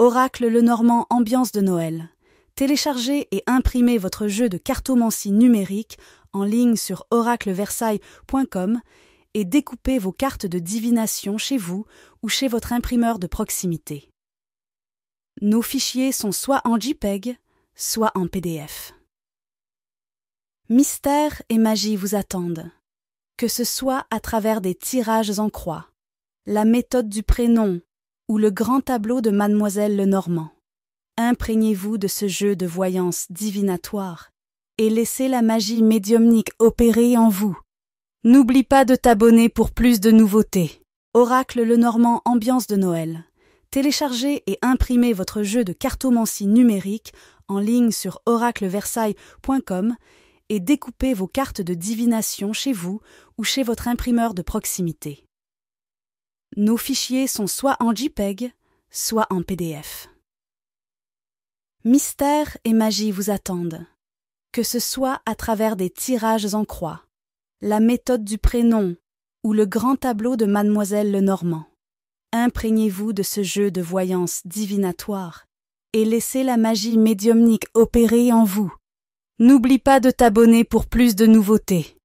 Oracle Le Normand Ambiance de Noël. Téléchargez et imprimez votre jeu de cartomancie numérique en ligne sur oracleversailles.com et découpez vos cartes de divination chez vous ou chez votre imprimeur de proximité. Nos fichiers sont soit en JPEG, soit en PDF. Mystère et magie vous attendent, que ce soit à travers des tirages en croix, la méthode du prénom, ou le grand tableau de Mademoiselle Lenormand. Imprégnez-vous de ce jeu de voyance divinatoire et laissez la magie médiumnique opérer en vous. N'oublie pas de t'abonner pour plus de nouveautés. Oracle Lenormand Ambiance de Noël. Téléchargez et imprimez votre jeu de cartomancie numérique en ligne sur oracleversailles.com et découpez vos cartes de divination chez vous ou chez votre imprimeur de proximité nos fichiers sont soit en JPEG, soit en PDF. Mystère et magie vous attendent, que ce soit à travers des tirages en croix, la méthode du prénom ou le grand tableau de Mademoiselle Lenormand. Imprégnez-vous de ce jeu de voyance divinatoire et laissez la magie médiumnique opérer en vous. N'oublie pas de t'abonner pour plus de nouveautés.